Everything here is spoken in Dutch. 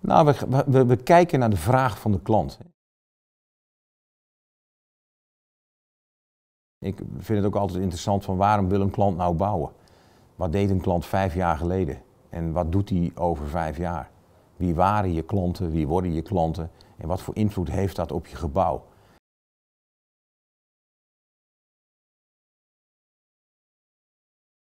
Nou, we, we, we kijken naar de vraag van de klant. Ik vind het ook altijd interessant van waarom wil een klant nou bouwen? Wat deed een klant vijf jaar geleden? En wat doet hij over vijf jaar? Wie waren je klanten? Wie worden je klanten? En wat voor invloed heeft dat op je gebouw?